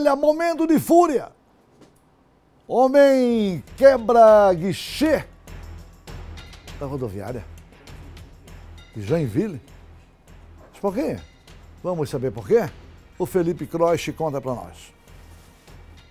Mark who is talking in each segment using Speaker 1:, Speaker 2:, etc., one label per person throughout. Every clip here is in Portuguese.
Speaker 1: Olha, momento de fúria. Homem quebra guichê da rodoviária de Joinville. Mas por quê? Vamos saber por quê? O Felipe Croix conta para nós.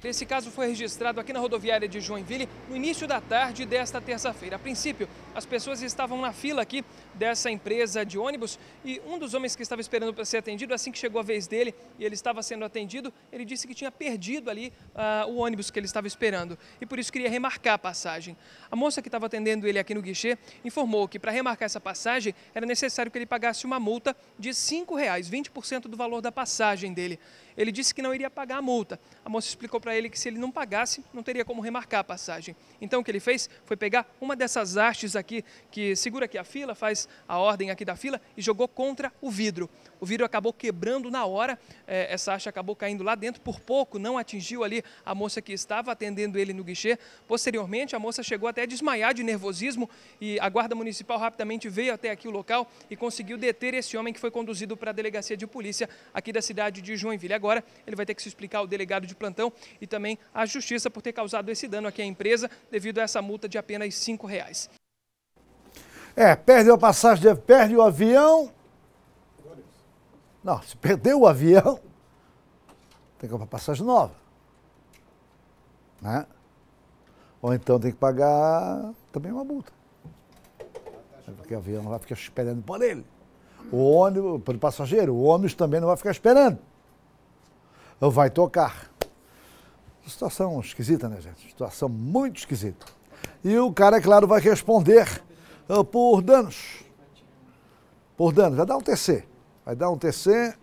Speaker 2: Esse caso foi registrado aqui na rodoviária de Joinville no início da tarde desta terça-feira. A princípio, as pessoas estavam na fila aqui dessa empresa de ônibus e um dos homens que estava esperando para ser atendido, assim que chegou a vez dele e ele estava sendo atendido, ele disse que tinha perdido ali uh, o ônibus que ele estava esperando e por isso queria remarcar a passagem. A moça que estava atendendo ele aqui no guichê informou que para remarcar essa passagem era necessário que ele pagasse uma multa de R$ 5,00, 20% do valor da passagem dele. Ele disse que não iria pagar a multa. A moça explicou para ele que se ele não pagasse, não teria como remarcar a passagem. Então o que ele fez foi pegar uma dessas hastes aqui, que segura aqui a fila, faz a ordem aqui da fila, e jogou contra o vidro. O vidro acabou quebrando na hora, é, essa haste acabou caindo lá dentro, por pouco não atingiu ali a moça que estava atendendo ele no guichê. Posteriormente, a moça chegou até a desmaiar de nervosismo e a guarda municipal rapidamente veio até aqui o local e conseguiu deter esse homem que foi conduzido para a delegacia de polícia aqui da cidade de Joinville. Agora, agora ele vai ter que se explicar ao delegado de plantão e também à justiça por ter causado esse dano aqui à empresa devido a essa multa de apenas R$ 5,00.
Speaker 1: É, perdeu a passagem, perde o avião. Não, se perdeu o avião, tem que comprar passagem nova. Né? Ou então tem que pagar também uma multa. É porque o avião não vai ficar esperando por ele. O ônibus, pelo passageiro, o ônibus também não vai ficar esperando vai tocar. Situação esquisita, né, gente? Situação muito esquisita. E o cara, é claro, vai responder ah, por danos. Por danos. Vai dar um TC. Vai dar um TC,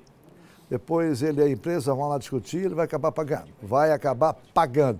Speaker 1: depois ele e a empresa vão lá discutir, ele vai acabar pagando. Vai acabar pagando.